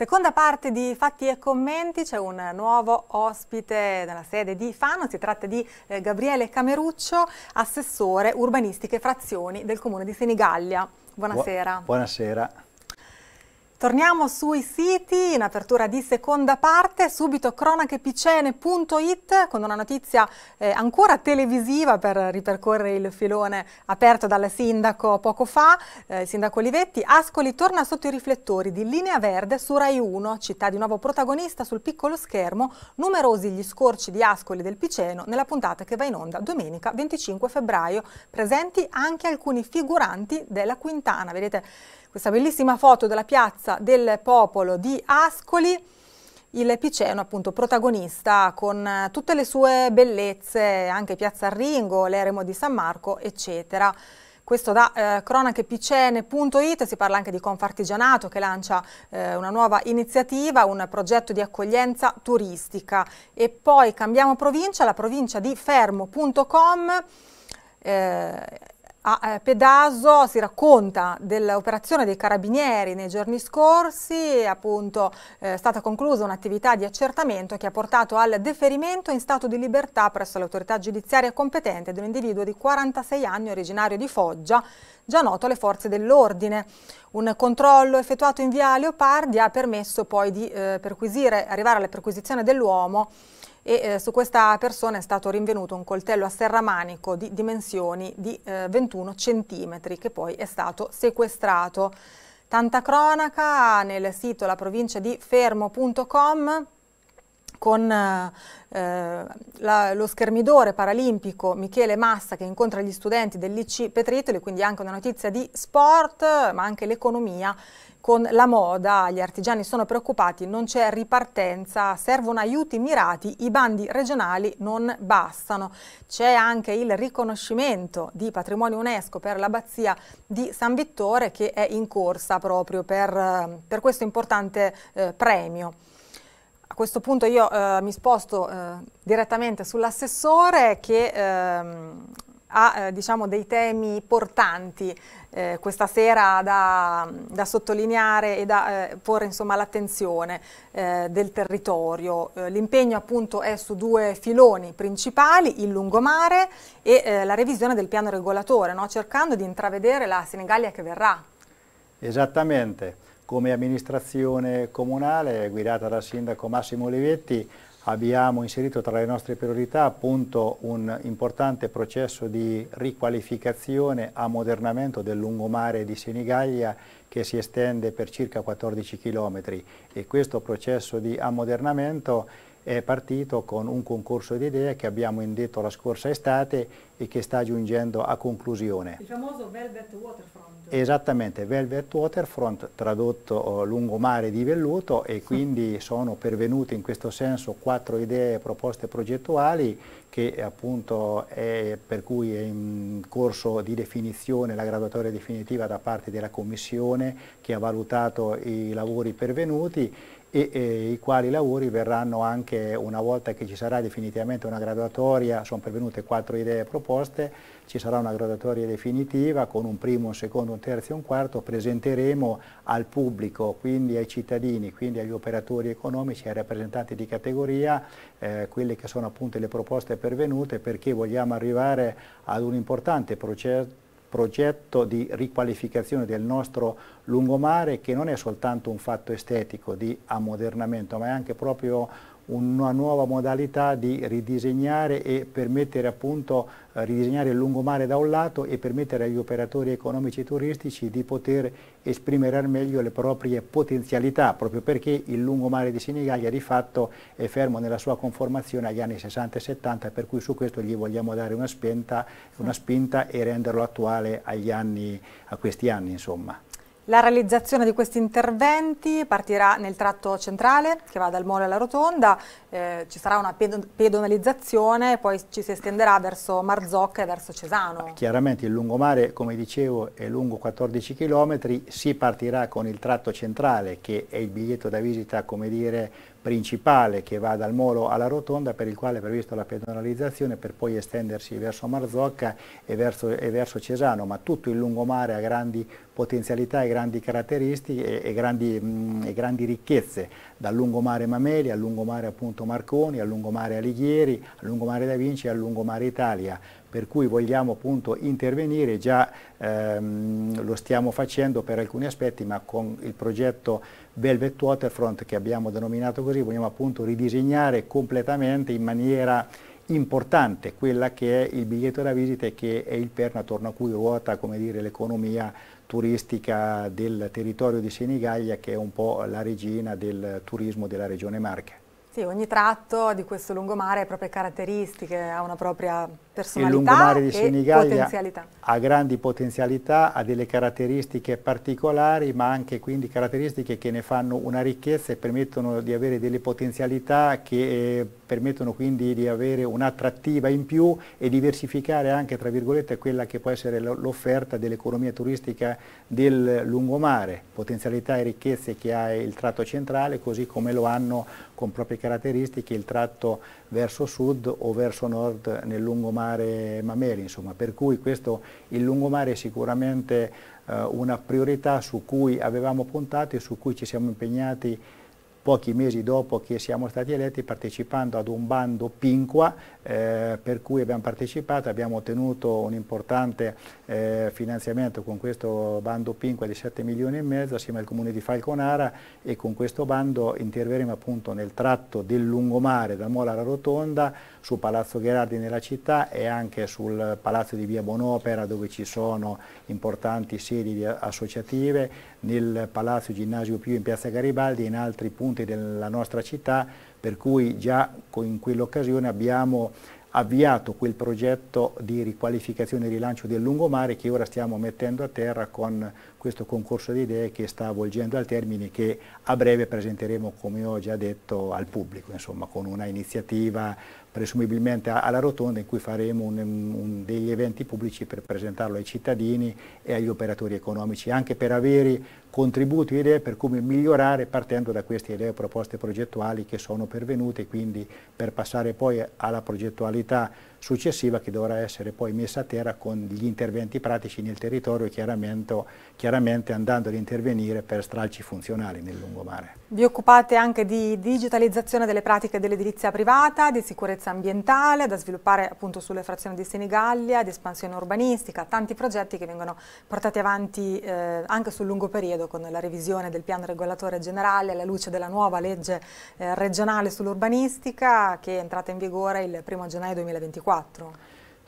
Seconda parte di Fatti e Commenti, c'è un nuovo ospite nella sede di Fano, si tratta di eh, Gabriele Cameruccio, assessore urbanistiche e frazioni del comune di Senigallia. Buonasera. Bu buonasera. Torniamo sui siti in apertura di seconda parte, subito cronachepicene.it con una notizia eh, ancora televisiva per ripercorrere il filone aperto dal sindaco poco fa, eh, il sindaco Olivetti, Ascoli torna sotto i riflettori di Linea Verde su Rai 1, città di nuovo protagonista sul piccolo schermo, numerosi gli scorci di Ascoli del Piceno nella puntata che va in onda domenica 25 febbraio, presenti anche alcuni figuranti della Quintana, vedete questa bellissima foto della piazza del popolo di Ascoli il Piceno appunto protagonista con eh, tutte le sue bellezze, anche Piazza Arringo, l'Eremo di San Marco, eccetera. Questo da eh, cronache.picene.it, si parla anche di Confartigianato che lancia eh, una nuova iniziativa, un progetto di accoglienza turistica. E poi cambiamo provincia, la provincia di fermo.com. Eh, a ah, eh, Pedaso si racconta dell'operazione dei carabinieri nei giorni scorsi, appunto eh, è stata conclusa un'attività di accertamento che ha portato al deferimento in stato di libertà presso l'autorità giudiziaria competente di un individuo di 46 anni originario di Foggia, già noto alle forze dell'ordine. Un controllo effettuato in via Leopardi ha permesso poi di eh, arrivare alla perquisizione dell'uomo e eh, su questa persona è stato rinvenuto un coltello a serramanico di dimensioni di eh, 21 centimetri che poi è stato sequestrato. Tanta cronaca nel sito la provincia di fermo.com con eh, eh, la, lo schermidore paralimpico Michele Massa che incontra gli studenti dell'IC Petritoli, quindi anche una notizia di sport, ma anche l'economia con la moda, gli artigiani sono preoccupati, non c'è ripartenza, servono aiuti mirati, i bandi regionali non bastano. C'è anche il riconoscimento di patrimonio UNESCO per l'abbazia di San Vittore che è in corsa proprio per, per questo importante eh, premio. A questo punto io eh, mi sposto eh, direttamente sull'assessore che ehm, ha eh, diciamo dei temi portanti eh, questa sera da, da, sottolineare e da eh, porre all'attenzione eh, del territorio. Eh, l'impegno appunto è su due filoni principali, il lungomare e eh, la revisione del piano regolatore, no? cercando di intravedere la Senegalia che verrà. Esattamente, come amministrazione comunale guidata dal sindaco Massimo Olivetti abbiamo inserito tra le nostre priorità appunto un importante processo di riqualificazione, ammodernamento del lungomare di Senigallia che si estende per circa 14 km e questo processo di ammodernamento è partito con un concorso di idee che abbiamo indetto la scorsa estate e che sta giungendo a conclusione. Il famoso Velvet Waterfront. Esattamente, Velvet Waterfront tradotto eh, lungomare di velluto e quindi sono pervenute in questo senso quattro idee proposte progettuali che appunto è, per cui è in corso di definizione la graduatoria definitiva da parte della Commissione che ha valutato i lavori pervenuti e, e, i quali lavori verranno anche una volta che ci sarà definitivamente una graduatoria, sono pervenute quattro idee proposte, ci sarà una graduatoria definitiva con un primo, un secondo, un terzo e un quarto, presenteremo al pubblico, quindi ai cittadini, quindi agli operatori economici, ai rappresentanti di categoria, eh, quelle che sono appunto le proposte pervenute perché vogliamo arrivare ad un importante processo progetto di riqualificazione del nostro lungomare che non è soltanto un fatto estetico di ammodernamento ma è anche proprio una nuova modalità di ridisegnare e permettere appunto eh, ridisegnare il lungomare da un lato e permettere agli operatori economici e turistici di poter esprimere al meglio le proprie potenzialità, proprio perché il lungomare di Senigallia di fatto è fermo nella sua conformazione agli anni 60 e 70, per cui su questo gli vogliamo dare una, spinta, una spinta e renderlo attuale agli anni, a questi anni. Insomma. La realizzazione di questi interventi partirà nel tratto centrale che va dal molo alla rotonda, eh, ci sarà una pedonalizzazione e poi ci si estenderà verso Marzocca e verso Cesano. Chiaramente il lungomare, come dicevo, è lungo 14 km, si partirà con il tratto centrale che è il biglietto da visita, come dire, principale che va dal molo alla rotonda per il quale è prevista la pedonalizzazione per poi estendersi verso Marzocca e verso, e verso Cesano, ma tutto il lungomare a grandi potenzialità e grandi caratteristiche e, e, grandi, mh, mm, e grandi, ricchezze, dal lungomare Mameli al lungomare appunto Marconi, al lungomare Alighieri, al lungomare Da Vinci e al lungomare Italia per cui vogliamo appunto intervenire, già ehm, lo stiamo facendo per alcuni aspetti, ma con il progetto Velvet Waterfront che abbiamo denominato così, vogliamo appunto ridisegnare completamente in maniera importante quella che è il biglietto da visita e che è il perno attorno a cui ruota l'economia turistica del territorio di Senigallia che è un po' la regina del turismo della regione Marche. Sì, ogni tratto di questo lungomare ha proprie caratteristiche, ha una propria il lungomare di Senigallia ha grandi potenzialità, ha delle caratteristiche particolari, ma anche quindi caratteristiche che ne fanno una ricchezza e permettono di avere delle potenzialità che eh, permettono quindi di avere un'attrattiva in più e diversificare anche tra virgolette quella che può essere l'offerta dell'economia turistica del lungomare, potenzialità e ricchezze che ha il tratto centrale, così come lo hanno con proprie caratteristiche il tratto verso sud o verso nord nel lungomare Mameri, insomma. per cui questo, il lungomare è sicuramente eh, una priorità su cui avevamo puntato e su cui ci siamo impegnati pochi mesi dopo che siamo stati eletti partecipando ad un bando Pinqua eh, per cui abbiamo partecipato, abbiamo ottenuto un importante eh, finanziamento con questo bando Pinqua di 7 milioni e mezzo assieme al comune di Falconara e con questo bando interveremo appunto nel tratto del lungomare da Mola alla Rotonda su Palazzo Gherardi nella città e anche sul Palazzo di Via Bonopera dove ci sono importanti sedi associative, nel Palazzo Ginnasio Più in Piazza Garibaldi e in altri punti della nostra città, per cui già in quell'occasione abbiamo avviato quel progetto di riqualificazione e rilancio del lungomare che ora stiamo mettendo a terra con questo concorso di idee che sta avvolgendo al termine che a breve presenteremo, come ho già detto, al pubblico, insomma, con una iniziativa presumibilmente alla rotonda in cui faremo un, un, degli eventi pubblici per presentarlo ai cittadini e agli operatori economici, anche per avere contributi e idee per come migliorare partendo da queste idee e proposte progettuali che sono pervenute, quindi per passare poi alla progettualità successiva che dovrà essere poi messa a terra con gli interventi pratici nel territorio chiaramente, chiaramente andando ad intervenire per stralci funzionali nel lungomare. Vi occupate anche di digitalizzazione delle pratiche dell'edilizia privata, di sicurezza ambientale, da sviluppare appunto sulle frazioni di Senigallia, di espansione urbanistica, tanti progetti che vengono portati avanti eh, anche sul lungo periodo con la revisione del piano regolatore generale alla luce della nuova legge eh, regionale sull'urbanistica che è entrata in vigore il 1 gennaio 2024 2004.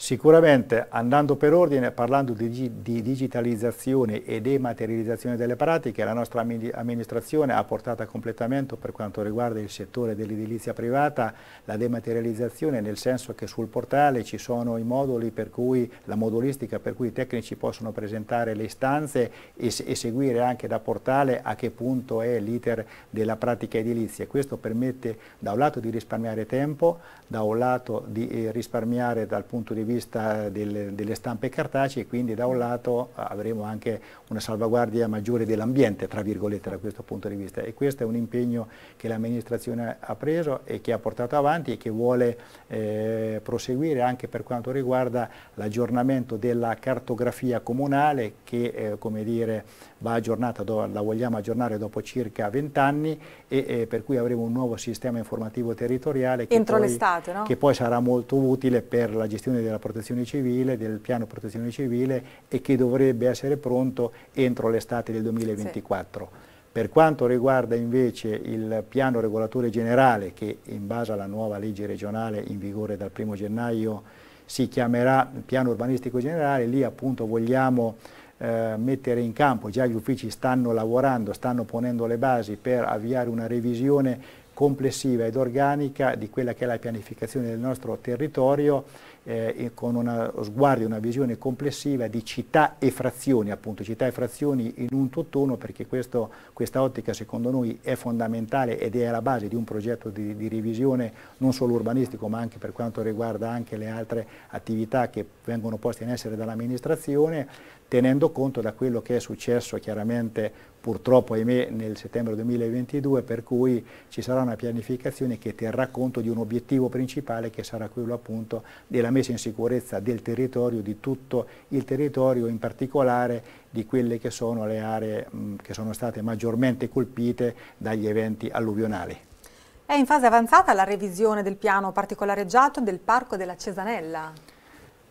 Sicuramente andando per ordine, parlando di, di, digitalizzazione e dematerializzazione delle pratiche, la nostra amministrazione ha portato a completamento per quanto riguarda il settore dell'edilizia privata la dematerializzazione nel senso che sul portale ci sono i moduli per cui, la modulistica per cui i tecnici possono presentare le istanze e, e seguire anche da portale a che punto è l'iter della pratica edilizia. Questo permette da un lato di risparmiare tempo, da un lato di eh, risparmiare dal punto di vista vista del, delle stampe cartacee, quindi da un lato eh, avremo anche una salvaguardia maggiore dell'ambiente, tra virgolette, da questo punto di vista. E questo è un impegno che l'amministrazione ha preso e che ha portato avanti e che vuole eh, proseguire anche per quanto riguarda l'aggiornamento della cartografia comunale che, eh, come dire, va aggiornata, la vogliamo aggiornare dopo circa 20 anni e eh, per cui avremo un nuovo sistema informativo territoriale che, poi, no? che poi sarà molto utile per la gestione del della protezione civile, del piano protezione civile e che dovrebbe essere pronto entro l'estate del 2024. Sì. Per quanto riguarda invece il piano regolatore generale che in base alla nuova legge regionale in vigore dal 1 gennaio si chiamerà piano urbanistico generale, lì appunto vogliamo eh, mettere in campo, già gli uffici stanno lavorando, stanno ponendo le basi per avviare una revisione complessiva ed organica di quella che è la pianificazione del nostro territorio eh, con uno sguardo, e una visione complessiva di città e frazioni, appunto città e frazioni in un tutt'uno perché questo, questa ottica secondo noi è fondamentale ed è alla base di un progetto di, di revisione non solo urbanistico ma anche per quanto riguarda anche le altre attività che vengono poste in essere dall'amministrazione tenendo conto da quello che è successo chiaramente purtroppo ahimè nel settembre 2022 per cui ci sarà una pianificazione che terrà conto di un obiettivo principale che sarà quello appunto della messa in sicurezza del territorio, di tutto il territorio, in particolare di quelle che sono le aree mh, che sono state maggiormente colpite dagli eventi alluvionali. È in fase avanzata la revisione del piano particolareggiato del Parco della Cesanella.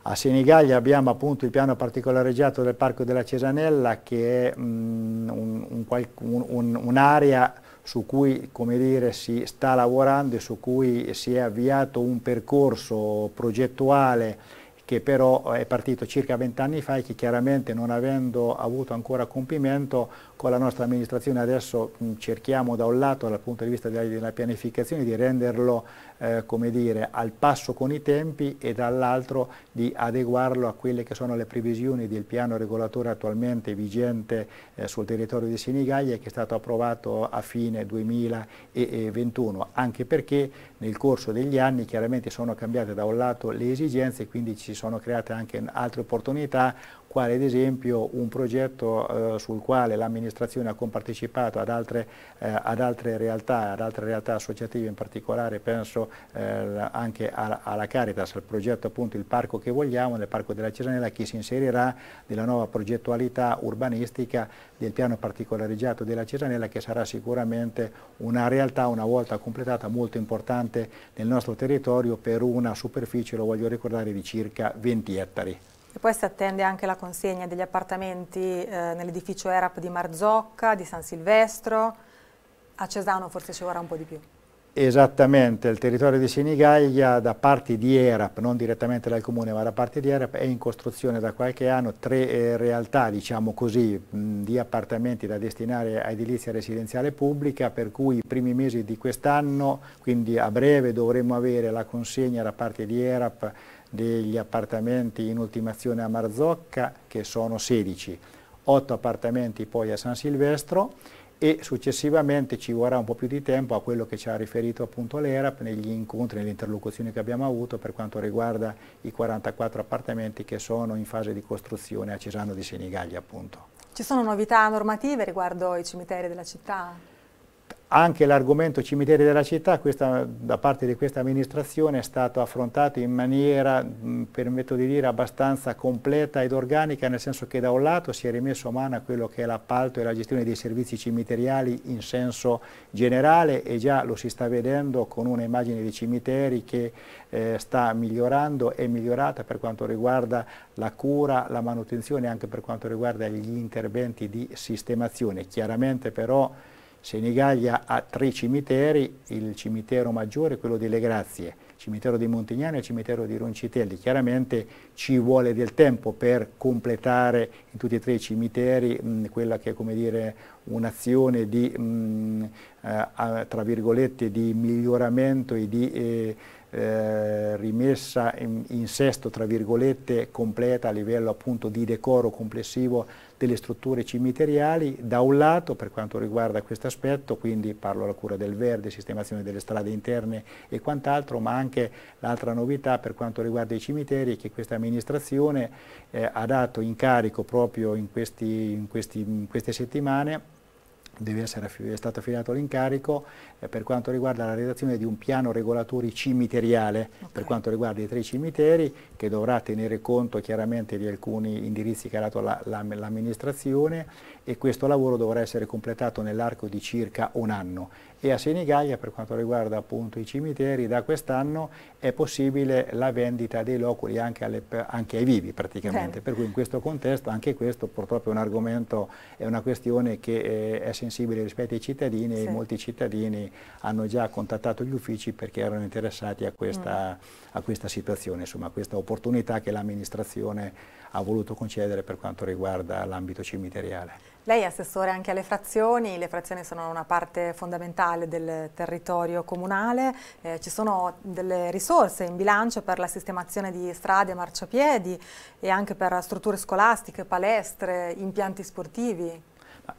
A Senigallia abbiamo appunto il piano particolareggiato del Parco della Cesanella che è un'area mm, un, un su cui dire, si sta lavorando e su cui si è avviato un percorso progettuale che però è partito circa vent'anni fa e che chiaramente non avendo avuto ancora compimento con ecco, la nostra amministrazione adesso mh, cerchiamo da un lato dal punto di vista della, della pianificazione di renderlo eh, dire, al passo con i tempi e dall'altro di adeguarlo a quelle che sono le previsioni del piano regolatore attualmente vigente eh, sul territorio di Senigallia che è stato approvato a fine 2021 anche perché nel corso degli anni chiaramente sono cambiate da un lato le esigenze e quindi ci sono create anche altre opportunità quale ad esempio un progetto eh, sul quale l'amministrazione ha compartecipato ad altre, eh, ad altre, realtà, ad altre realtà associative in particolare, penso eh, anche a, alla Caritas, al progetto appunto Il Parco che vogliamo, nel Parco della Cesanella, che si inserirà nella nuova progettualità urbanistica del piano particolareggiato della Cesanella che sarà sicuramente una realtà una volta completata molto importante nel nostro territorio per una superficie, lo voglio ricordare, di circa 20 ettari poi si attende anche la consegna degli appartamenti eh, nell'edificio ERAP di Marzocca, di San Silvestro, a Cesano forse ci vorrà un po' di più. Esattamente, il territorio di Sinigaglia da parte di ERAP, non direttamente dal comune ma da parte di ERAP, è in costruzione da qualche anno tre eh, realtà diciamo così, di appartamenti da destinare a edilizia residenziale pubblica per cui i primi mesi di quest'anno, quindi a breve dovremo avere la consegna da parte di ERAP degli appartamenti in ultimazione a Marzocca, che sono 16, 8 appartamenti poi a San Silvestro e successivamente ci vorrà un po' più di tempo a quello che ci ha riferito appunto l'ERAP negli incontri, nelle interlocuzioni che abbiamo avuto per quanto riguarda i 44 appartamenti che sono in fase di costruzione a Cesano di Senigallia appunto. Ci sono novità normative riguardo i cimiteri della città? Anche l'argomento cimiteri della città questa, da parte di questa amministrazione è stato affrontato in maniera, permetto di dire, abbastanza completa ed organica, nel senso che da un lato si è rimesso a mano a quello che è l'appalto e la gestione dei servizi cimiteriali in senso generale e già lo si sta vedendo con un'immagine immagine di cimiteri che eh, sta migliorando e migliorata per quanto riguarda la cura, la manutenzione e anche per quanto riguarda gli interventi di sistemazione. Chiaramente però Senigallia ha tre cimiteri, il cimitero maggiore è quello delle Grazie, il cimitero di Montignano e il cimitero di Roncitelli. Chiaramente ci vuole del tempo per completare in tutti e tre i cimiteri mh, quella che è un'azione di, mh, eh, di, miglioramento e di eh, eh, rimessa in, in sesto completa a livello appunto di decoro complessivo delle strutture cimiteriali, da un lato per quanto riguarda questo aspetto, quindi parlo alla cura del verde, sistemazione delle strade interne e quant'altro, ma anche l'altra novità per quanto riguarda i cimiteri è che questa amministrazione eh, ha dato incarico proprio in, questi, in, questi, in queste settimane deve essere è stato affidato l'incarico eh, per quanto riguarda la redazione di un piano regolatori cimiteriale okay. per quanto riguarda i tre cimiteri che dovrà tenere conto chiaramente di alcuni indirizzi che ha dato l'amministrazione la, la, e questo lavoro dovrà essere completato nell'arco di circa un anno e a Senigallia per quanto riguarda appunto i cimiteri da quest'anno è possibile la vendita dei loculi anche, alle, anche ai vivi praticamente, eh. per cui in questo contesto anche questo purtroppo è un argomento, è una questione che è, eh, è sensibile rispetto ai cittadini sì. e molti cittadini hanno già contattato gli uffici perché erano interessati a questa, mm. a questa situazione, insomma a questa opportunità che l'amministrazione ha voluto concedere per quanto riguarda l'ambito cimiteriale. Lei è assessore anche alle frazioni, le frazioni sono una parte fondamentale del territorio comunale, eh, ci sono delle risorse in bilancio per la sistemazione di strade, marciapiedi e anche per strutture scolastiche, palestre, impianti sportivi.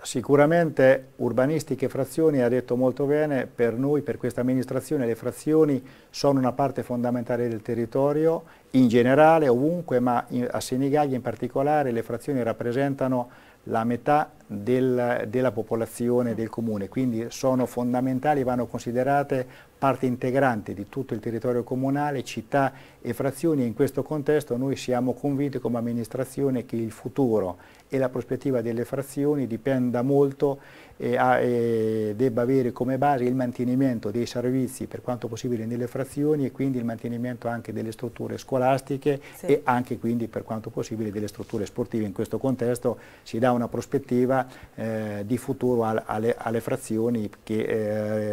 Sicuramente Urbanistiche e Frazioni ha detto molto bene, per noi, per questa amministrazione, le frazioni sono una parte fondamentale del territorio, in generale, ovunque, ma a Senigallia in particolare le frazioni rappresentano la metà del, della popolazione mm. del comune, quindi sono fondamentali, vanno considerate parte integrante di tutto il territorio comunale, città e frazioni e in questo contesto noi siamo convinti come amministrazione che il futuro e la prospettiva delle frazioni dipenda molto e, eh, a, e debba avere come base il mantenimento dei servizi per quanto possibile nelle frazioni e quindi il mantenimento anche delle strutture scolastiche sì. e anche quindi per quanto possibile delle strutture sportive. In questo contesto si dà una prospettiva eh, di futuro al, alle, alle, frazioni che,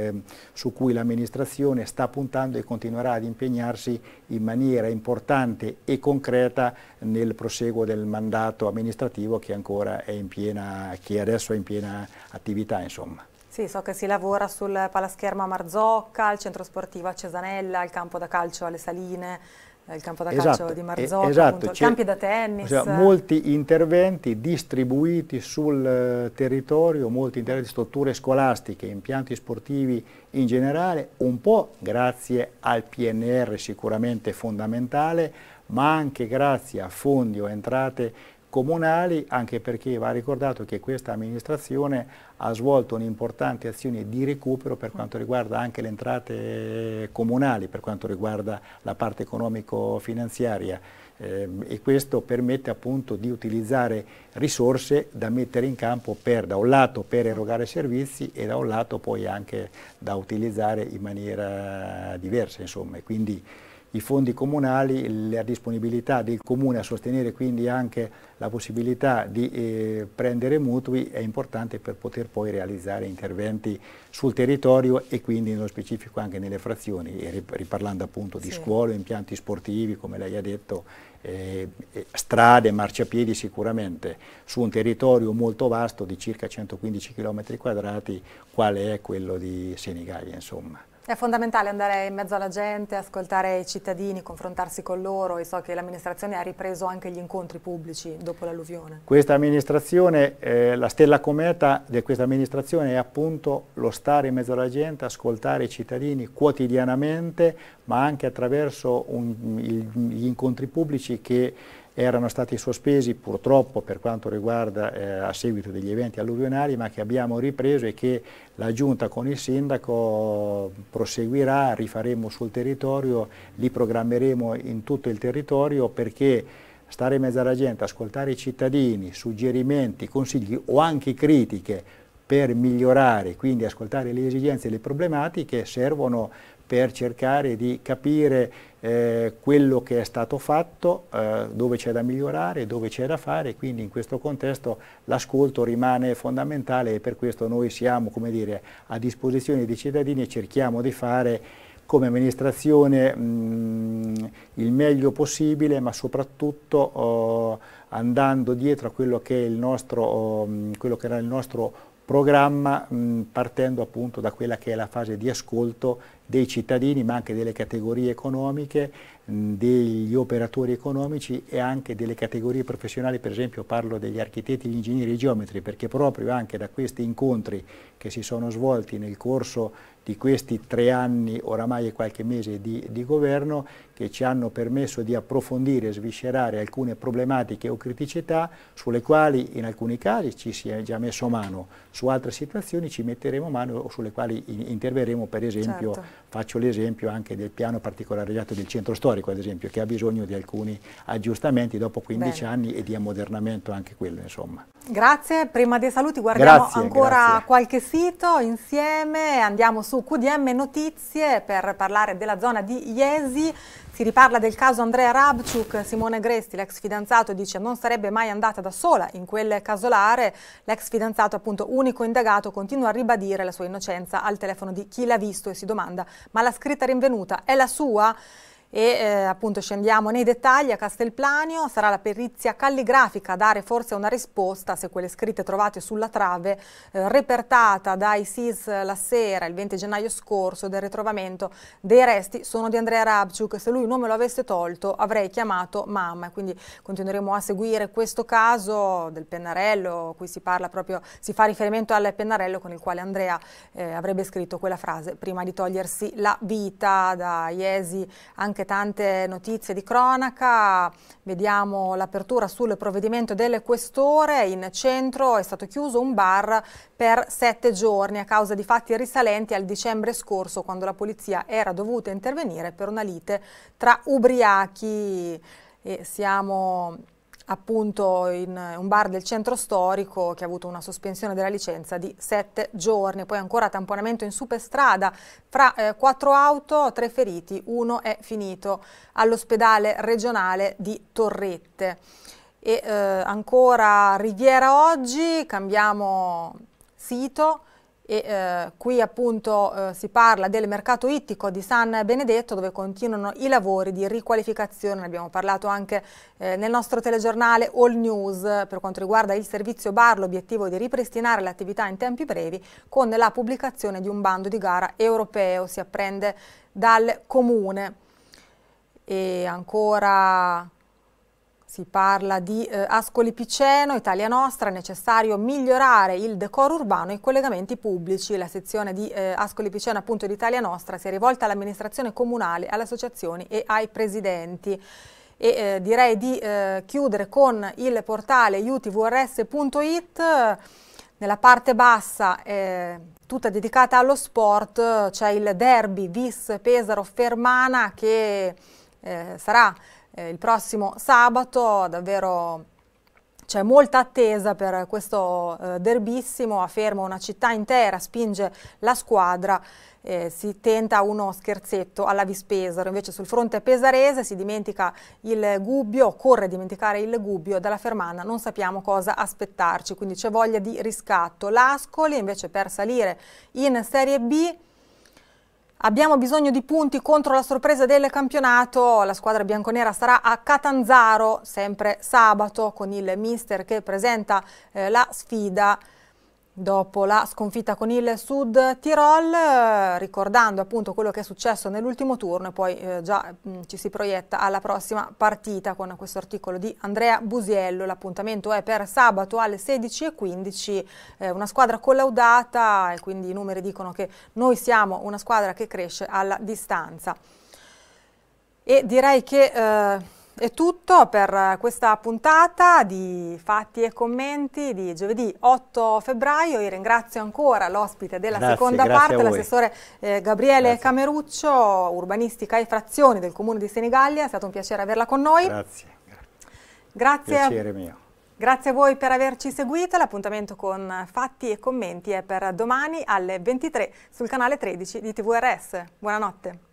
eh, su cui l'amministrazione sta puntando e continuerà ad impegnarsi in maniera importante e concreta nel proseguo del mandato amministrativo che ancora è in piena, che adesso è in piena attività. Insomma. Sì, so che si lavora sul palascherma Marzocca, al centro sportivo a Cesanella, al campo da calcio alle Saline, il campo da esatto, calcio di Marzotto, esatto, campi da tennis. Cioè, molti interventi distribuiti sul eh, territorio, molti interventi strutture scolastiche, impianti sportivi in generale, un po' grazie al PNR sicuramente fondamentale, ma anche grazie a fondi o entrate comunali, anche perché va ricordato che questa amministrazione ha svolto un'importante azione di recupero per quanto riguarda anche le entrate eh, comunali, per quanto riguarda la parte economico-finanziaria ehm, e questo permette appunto di utilizzare risorse da mettere in campo per, da un lato per erogare servizi e da un lato poi anche da utilizzare in maniera diversa. Insomma. Quindi, i fondi comunali, la disponibilità del comune a sostenere quindi anche la possibilità di eh, prendere mutui è importante per poter poi realizzare interventi sul territorio e quindi nello specifico anche nelle frazioni, e riparlando appunto di sì. scuole, impianti sportivi, come lei ha detto, eh, eh strade, marciapiedi sicuramente, su un territorio molto vasto di circa 115 km quadrati, quale è quello di Senigallia insomma. È fondamentale andare in mezzo alla gente, ascoltare i cittadini, confrontarsi con loro e so che l'amministrazione ha ripreso anche gli incontri pubblici dopo l'alluvione. Questa amministrazione, eh, la stella cometa di questa amministrazione è appunto lo stare in mezzo alla gente, ascoltare i cittadini quotidianamente, ma anche attraverso un, il, gli incontri pubblici che erano stati sospesi purtroppo per quanto riguarda eh, a seguito degli eventi alluvionali ma che abbiamo ripreso e che la Giunta con il Sindaco proseguirà, rifaremo sul territorio, li programmeremo in tutto il territorio perché stare in mezzo alla gente, ascoltare i cittadini, suggerimenti, consigli o anche critiche per migliorare, quindi ascoltare le esigenze e le problematiche servono per cercare di capire eh, quello che è stato fatto, eh, dove c'è da migliorare, dove c'è da fare, quindi in questo contesto l'ascolto rimane fondamentale e per questo noi siamo dire, a disposizione dei cittadini e cerchiamo di fare come amministrazione mh, mm, il meglio possibile, ma soprattutto oh, andando dietro a quello che, nostro, oh, mm, quello che era il nostro programma mh, mm, partendo appunto da quella che è la fase di ascolto dei cittadini ma anche delle categorie economiche, mh, mm, degli operatori economici e anche delle categorie professionali, per esempio parlo degli architetti, gli ingegneri e i geometri perché proprio anche da questi incontri che si sono svolti nel corso di questi tre anni oramai e qualche mese di, di governo che ci hanno permesso di approfondire e sviscerare alcune problematiche o criticità sulle quali in alcuni casi ci si è già messo mano, su altre situazioni ci metteremo mano o sulle quali interverremo per esempio, certo. faccio l'esempio anche del piano particolareggiato del centro storico ad esempio che ha bisogno di alcuni aggiustamenti dopo 15 Bene. anni e di ammodernamento anche quello insomma. Grazie, prima dei saluti guardiamo grazie, ancora grazie. qualche sito insieme, andiamo su QDM Notizie per parlare della zona di Iesi. Si riparla del caso Andrea Rabciuk, Simone Gresti, l'ex fidanzato, dice non sarebbe mai andata da sola in quel casolare. L'ex fidanzato, appunto unico indagato, continua a ribadire la sua innocenza al telefono di chi l'ha visto e si domanda ma la scritta rinvenuta è la sua? e eh, appunto scendiamo nei dettagli a Castelplanio, sarà la perizia calligrafica a dare forse una risposta se quelle scritte trovate sulla trave eh, repertata dai SIS la sera il 20 gennaio scorso del ritrovamento dei resti sono di Andrea Rabciuk, se lui non me lo avesse tolto avrei chiamato mamma, quindi continueremo a seguire questo caso del pennarello, qui si parla proprio, si fa riferimento al pennarello con il quale Andrea eh, avrebbe scritto quella frase prima di togliersi la vita da Iesi anche anche tante notizie di cronaca, vediamo l'apertura sul provvedimento delle questore, in centro è stato chiuso un bar per sette giorni a causa di fatti risalenti al dicembre scorso quando la polizia era dovuta intervenire per una lite tra ubriachi e siamo appunto in eh, un bar del centro storico che ha avuto una sospensione della licenza di sette giorni. Poi ancora tamponamento in superstrada fra eh, quattro auto, tre feriti, uno è finito all'ospedale regionale di Torrette. E eh, ancora Riviera oggi, cambiamo sito e eh, qui appunto eh, si parla del mercato ittico di San Benedetto dove continuano i lavori di riqualificazione, ne abbiamo parlato anche eh, nel nostro telegiornale All News per quanto riguarda il servizio bar, l'obiettivo è di ripristinare l'attività in tempi brevi con la pubblicazione di un bando di gara europeo, si apprende dal comune. E ancora si parla di eh, Ascoli Piceno, Italia Nostra, è necessario migliorare il decoro urbano e i collegamenti pubblici. La sezione di eh, Ascoli Piceno appunto di Italia Nostra si è rivolta all'amministrazione comunale, alle associazioni e ai presidenti. E, eh, direi di eh, chiudere con il portale utvrs.it. Nella parte bassa, eh, tutta dedicata allo sport, c'è il derby Vis Pesaro Fermana che eh, sarà eh, il prossimo sabato, davvero c'è molta attesa per questo eh, derbissimo, a Fermo una città intera spinge la squadra, eh, si tenta uno scherzetto alla Vispesaro, invece sul fronte pesarese si dimentica il Gubbio, occorre dimenticare il Gubbio, dalla Fermana non sappiamo cosa aspettarci, quindi c'è voglia di riscatto. L'Ascoli invece per salire in Serie B Abbiamo bisogno di punti contro la sorpresa del campionato, la squadra bianconera sarà a Catanzaro sempre sabato con il mister che presenta eh, la sfida dopo la sconfitta con il Sud Tirol, eh, ricordando appunto quello che è successo nell'ultimo turno e poi eh, già mh, mm, ci si proietta alla prossima partita con questo articolo di Andrea Busiello. L'appuntamento è per sabato alle 16.15, eh, una squadra collaudata e quindi i numeri dicono che noi siamo una squadra che cresce alla distanza. E direi che eh, è tutto per questa puntata di Fatti e Commenti di giovedì 8 febbraio. Io ringrazio ancora l'ospite della grazie, seconda grazie parte, l'assessore eh, Gabriele grazie. Cameruccio, urbanistica e frazioni del Comune di Senigallia. È stato un piacere averla con noi. Grazie. Grazie. Piacere mio. Grazie a voi per averci seguito. L'appuntamento con Fatti e Commenti è per domani alle 23 sul canale 13 di TVRS. Buonanotte.